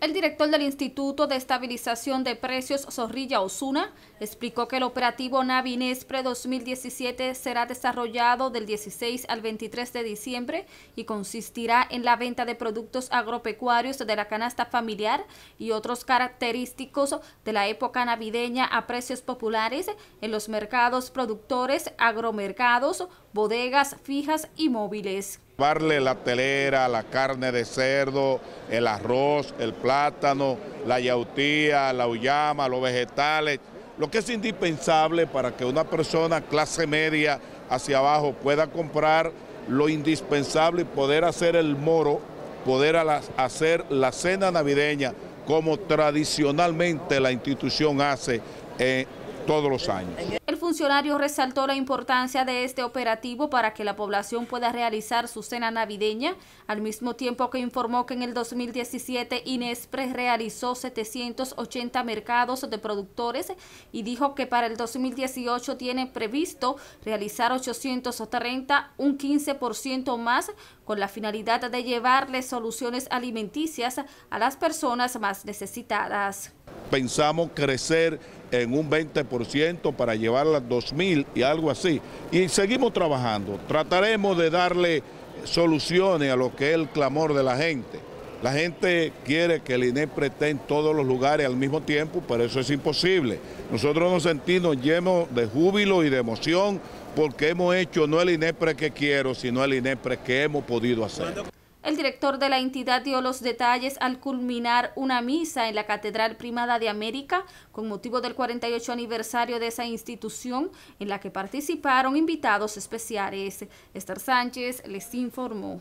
El director del Instituto de Estabilización de Precios, Zorrilla Osuna, explicó que el operativo Navinespre 2017 será desarrollado del 16 al 23 de diciembre y consistirá en la venta de productos agropecuarios de la canasta familiar y otros característicos de la época navideña a precios populares en los mercados productores, agromercados, bodegas fijas y móviles. Llevarle la telera, la carne de cerdo, el arroz, el plátano, la yautía, la uyama, los vegetales, lo que es indispensable para que una persona clase media hacia abajo pueda comprar lo indispensable y poder hacer el moro, poder hacer la cena navideña como tradicionalmente la institución hace eh, todos los años funcionario resaltó la importancia de este operativo para que la población pueda realizar su cena navideña, al mismo tiempo que informó que en el 2017 inespre realizó 780 mercados de productores y dijo que para el 2018 tiene previsto realizar 830, un 15% más, con la finalidad de llevarle soluciones alimenticias a las personas más necesitadas. Pensamos crecer en un 20% para llevarla a 2.000 y algo así. Y seguimos trabajando, trataremos de darle soluciones a lo que es el clamor de la gente. La gente quiere que el INEPRE esté en todos los lugares al mismo tiempo, pero eso es imposible. Nosotros nos sentimos llenos de júbilo y de emoción porque hemos hecho no el INEPRE que quiero, sino el INEPRE que hemos podido hacer. El director de la entidad dio los detalles al culminar una misa en la Catedral Primada de América con motivo del 48 aniversario de esa institución en la que participaron invitados especiales. Estar Sánchez les informó.